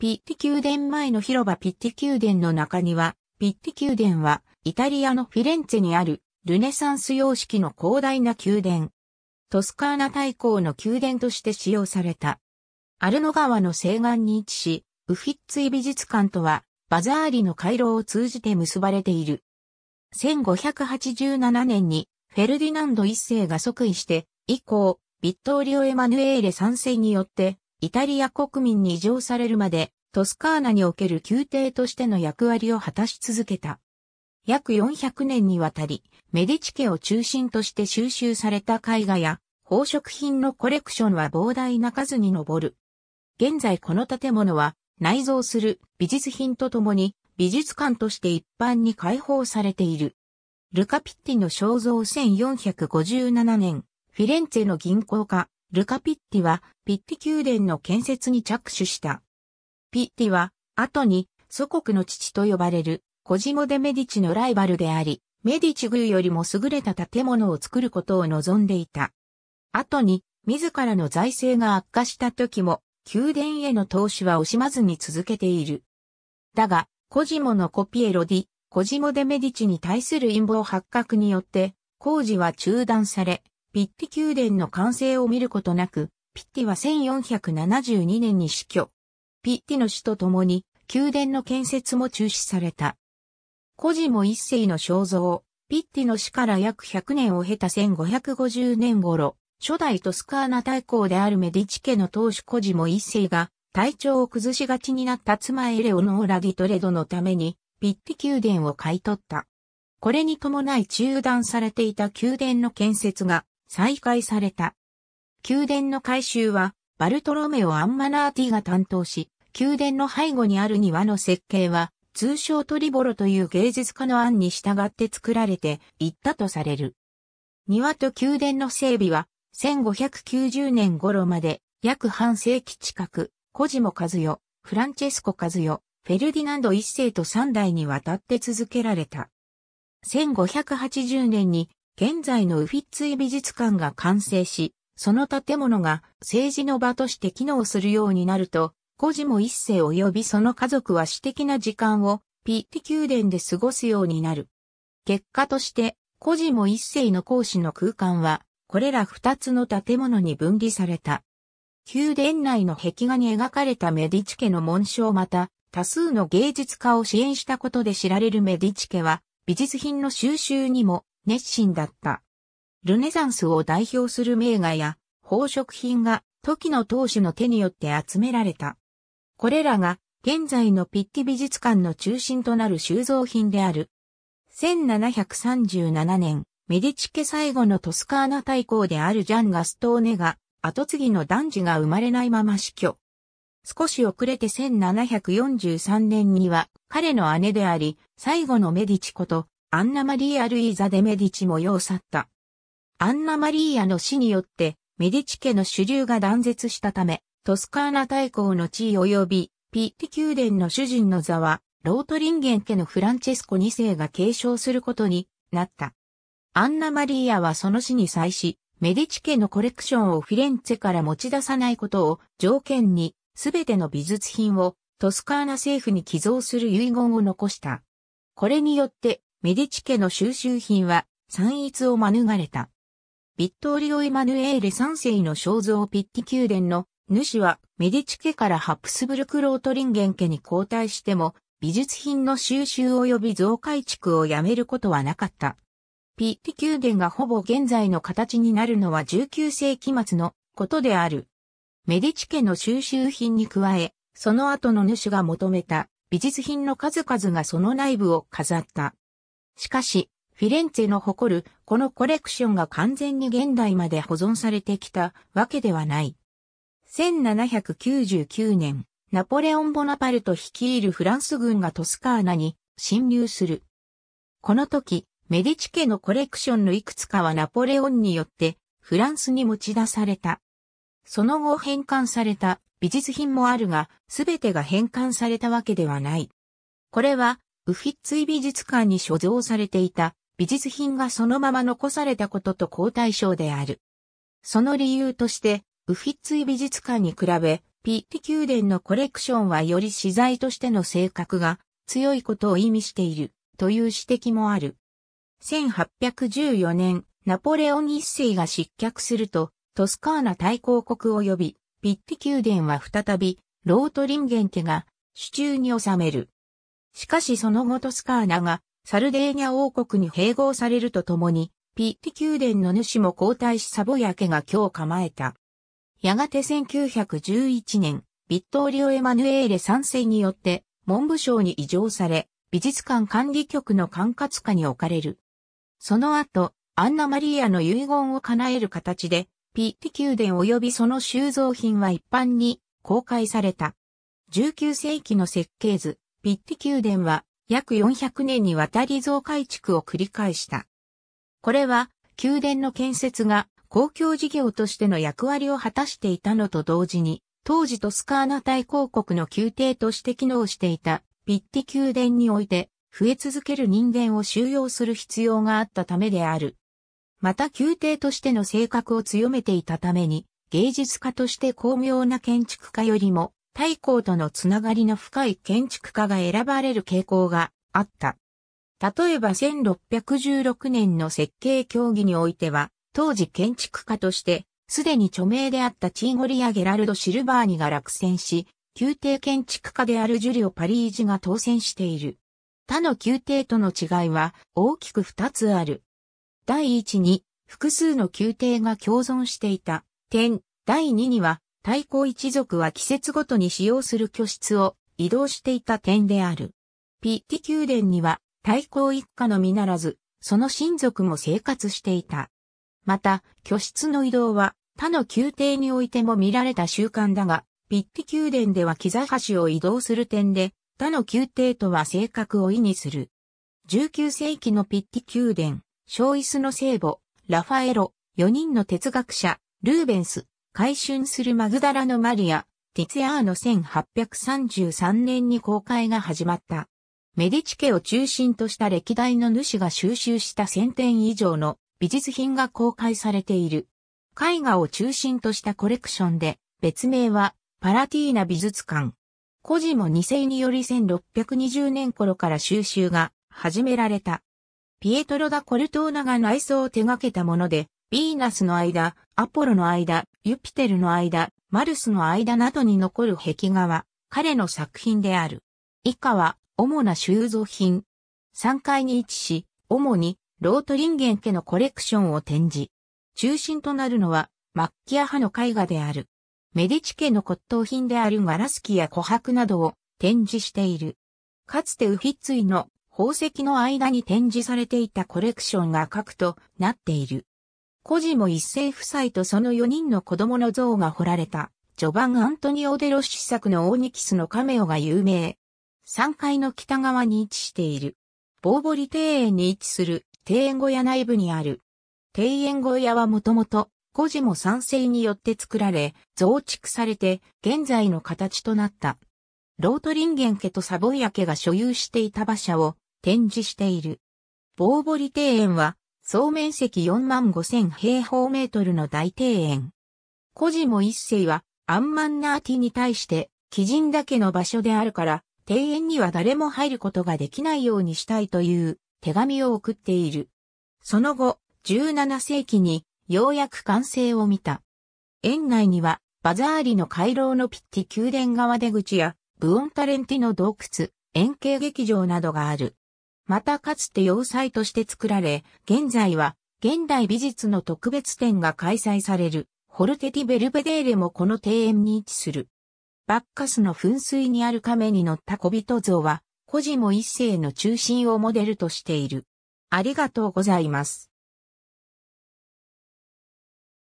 ピッティ宮殿前の広場ピッティ宮殿の中には、ピッティ宮殿は、イタリアのフィレンツェにある、ルネサンス様式の広大な宮殿。トスカーナ大公の宮殿として使用された。アルノ川の西岸に位置し、ウフィッツィ美術館とは、バザーリの回廊を通じて結ばれている。1587年に、フェルディナンド一世が即位して、以降、ビットーリオ・エマヌエーレ3世によって、イタリア国民に移譲されるまで、トスカーナにおける宮廷としての役割を果たし続けた。約400年にわたり、メディチ家を中心として収集された絵画や、宝飾品のコレクションは膨大な数に上る。現在この建物は、内蔵する美術品とともに、美術館として一般に開放されている。ルカピッティの肖像1457年、フィレンツェの銀行家、ルカ・ピッティは、ピッティ宮殿の建設に着手した。ピッティは、後に、祖国の父と呼ばれる、コジモ・デ・メディチのライバルであり、メディチ宮よりも優れた建物を作ることを望んでいた。後に、自らの財政が悪化した時も、宮殿への投資は惜しまずに続けている。だが、コジモのコピエロディ、コジモ・デ・メディチに対する陰謀発覚によって、工事は中断され、ピッティ宮殿の完成を見ることなく、ピッティは1472年に死去。ピッティの死とともに、宮殿の建設も中止された。コジモ一世の肖像、ピッティの死から約100年を経た1550年頃、初代トスカーナ大公であるメディチ家の当主コジモ一世が、体調を崩しがちになった妻エレオノーラ・ディトレドのために、ピッティ宮殿を買い取った。これに伴い中断されていた宮殿の建設が再開された。宮殿の改修は、バルトロメオ・アンマナーティが担当し、宮殿の背後にある庭の設計は、通称トリボロという芸術家の案に従って作られていったとされる。庭と宮殿の整備は、1590年頃まで約半世紀近く、コジモ・カズヨ、フランチェスコ・カズヨ、フェルディナンド一世と三代にわたって続けられた。1580年に現在のウフィッツイ美術館が完成し、その建物が政治の場として機能するようになると、孤児も一世及びその家族は私的な時間をピッティ宮殿で過ごすようになる。結果として、孤児も一世の講師の空間は、これら二つの建物に分離された。宮殿内の壁画に描かれたメディチ家の紋章また、多数の芸術家を支援したことで知られるメディチ家は、美術品の収集にも熱心だった。ルネザンスを代表する名画や宝飾品が時の当主の手によって集められた。これらが現在のピッティ美術館の中心となる収蔵品である。1737年、メディチ家最後のトスカーナ大公であるジャン・ガストーネが、後継ぎの男児が生まれないまま死去。少し遅れて1743年には彼の姉であり、最後のメディチことアンナマリア・ルイーザ・デ・メディチも世を去った。アンナマリアの死によって、メディチ家の主流が断絶したため、トスカーナ大公の地位及び、ピッティ宮殿の主人の座は、ロートリンゲン家のフランチェスコ2世が継承することになった。アンナマリアはその死に際し、メディチ家のコレクションをフィレンツェから持ち出さないことを条件に、すべての美術品をトスカーナ政府に寄贈する遺言を残した。これによってメディチ家の収集品は、散逸を免れた。ビットーリオ・イマヌエーレ3世の肖像ピッティ宮殿の主はメディチ家からハプスブルクロートリンゲン家に交代しても美術品の収集及び増改築をやめることはなかった。ピッティ宮殿がほぼ現在の形になるのは19世紀末のことである。メディチ家の収集品に加え、その後の主が求めた美術品の数々がその内部を飾った。しかし、フィレンツェの誇るこのコレクションが完全に現代まで保存されてきたわけではない。1799年、ナポレオン・ボナパルト率いるフランス軍がトスカーナに侵入する。この時、メディチ家のコレクションのいくつかはナポレオンによってフランスに持ち出された。その後返還された美術品もあるが、すべてが返還されたわけではない。これはウフィッツィ美術館に所蔵されていた美術品がそのまま残されたことと交代賞である。その理由として、ウフィッツィ美術館に比べ、ピッティ宮殿のコレクションはより資材としての性格が強いことを意味しているという指摘もある。1814年、ナポレオン一世が失脚すると、トスカーナ大公国及び、ピッティ宮殿は再び、ロートリンゲン家が手中に収める。しかしその後トスカーナがサルデーニャ王国に併合されるとともに、ピッティ宮殿の主も交代しサボヤ家が今日構えた。やがて1911年、ビットーリオ・エマヌエーレ参戦によって文部省に移譲され、美術館管理局の管轄下に置かれる。その後、アンナ・マリアの遺言を叶える形で、ピッティ宮殿及びその収蔵品は一般に公開された。19世紀の設計図、ピッティ宮殿は約400年にわたり増改築を繰り返した。これは宮殿の建設が公共事業としての役割を果たしていたのと同時に、当時トスカーナ大公国の宮廷として機能していたピッティ宮殿において増え続ける人間を収容する必要があったためである。また宮廷としての性格を強めていたために、芸術家として巧妙な建築家よりも太閤とのつながりの深い建築家が選ばれる傾向があった。例えば1616年の設計協議においては、当時建築家として、すでに著名であったチーゴリア・ゲラルド・シルバーニが落選し、宮廷建築家であるジュリオ・パリージが当選している。他の宮廷との違いは大きく2つある。第1に、複数の宮廷が共存していた点、第2には太鼓一族は季節ごとに使用する居室を移動していた点である。ピッティ宮殿には太鼓一家のみならず、その親族も生活していた。また、居室の移動は他の宮廷においても見られた習慣だが、ピッティ宮殿では木橋を移動する点で、他の宮廷とは性格を意味する。19世紀のピッティ宮殿、ショーイスの聖母、ラファエロ、4人の哲学者、ルーベンス、改春するマグダラのマリア、ティツヤーの1833年に公開が始まった。メディチ家を中心とした歴代の主が収集した1000点以上の美術品が公開されている。絵画を中心としたコレクションで、別名はパラティーナ美術館。個人も2世により1620年頃から収集が始められた。ピエトロ・ダ・コルトーナが内装を手掛けたもので、ビーナスの間、アポロの間、ユピテルの間、マルスの間などに残る壁画は、彼の作品である。以下は、主な収蔵品。3階に位置し、主に、ロートリンゲン家のコレクションを展示。中心となるのは、マッキア派の絵画である。メディチ家の骨董品であるガラスキや琥珀などを展示している。かつてウフィッツイの宝石の間に展示されていたコレクションが核となっている。孤児も一世夫妻とその4人の子供の像が彫られた、序盤アントニオ・デロッシ作のオーニキスのカメオが有名。3階の北側に位置している。ボーボリ庭園に位置する庭園小屋内部にある。庭園小屋はもともと、孤児も賛成によって作られ、増築されて、現在の形となった。ロートリンゲン家とサボイア家が所有していた馬車を展示している。ボーボリ庭園は総面積4万5千平方メートルの大庭園。古児も一世は、アンマンナーティに対して、基人だけの場所であるから、庭園には誰も入ることができないようにしたいという手紙を送っている。その後、17世紀にようやく完成を見た。園内にはバザーリの回廊のピッティ宮殿側出口やブオンタレンティの洞窟、円形劇場などがある。またかつて要塞として作られ、現在は現代美術の特別展が開催される、ホルテティ・ベルベデーレもこの庭園に位置する。バッカスの噴水にある亀に乗った小人像は、コジモ一世の中心をモデルとしている。ありがとうございます。